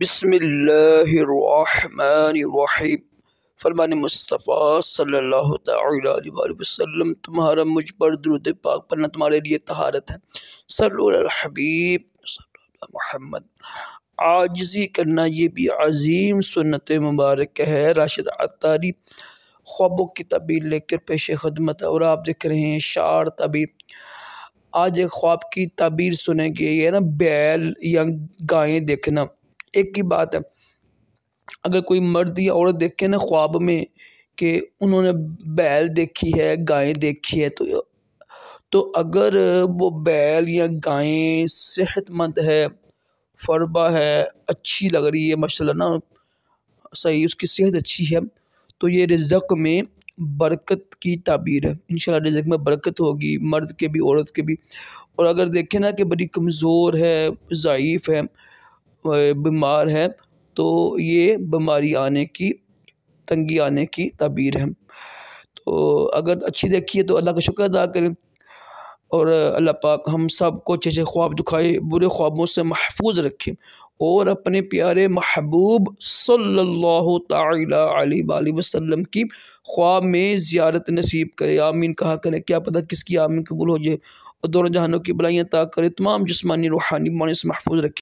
بسم اللہ الرحمن الرحیم فرمان مصطفیٰ صلی اللہ تعالیٰ وسلم تمہارا مجھ پر درود پاک پرنا تمہارے لیے طہارت ہے صلی اللہ حبیب صلی اللہ محمد عاجزی کرنا یہ بھی عظیم سنت مبارک ہے راشد عطاری خوابوں کی طبیل لے کر پیش خدمت ہے اور آپ دیکھ رہے ہیں شعر طبیل آج ایک خواب کی تعبیر سنیں گے یہ نا بیل یا گائیں دیکھنا ایک کی بات ہے اگر کوئی مرد یا عورت دیکھے نا خواب میں کہ انہوں نے بیل دیکھی ہے گائیں دیکھی ہے تو تو اگر وہ بیل یا گائیں صحت مند ہے فربا ہے اچھی لگ رہی ہے ماشاء اللہ نا صحیح اس کی صحت اچھی ہے تو یہ رزق میں برکت کی تعبیر ہے انشاءاللہ رزق میں برکت ہوگی مرد کے بھی عورت کے بھی اور اگر دیکھیں نا کہ بڑی کمزور ہے ضعیف ہے بیمار ہے تو یہ بیماری آنے کی تنگی آنے کی تعبیر ہے تو اگر اچھی دیکھیے تو اللہ کا شکر ادا کریں اور اللہ پاک ہم سب کو اچھے اچھے خواب دکھائے برے خوابوں سے محفوظ رکھیں اور اپنے پیارے محبوب صلی اللہ تعالیٰ علیہ وآلہ وسلم کی خواب میں زیارت نصیب کرے آمین کہا کرے کیا پتہ کس کی آمین قبول ہو جائے اور دونوں جہانوں کی بلائیں طا کرے تمام جسمانی روحانی سے محفوظ رکھے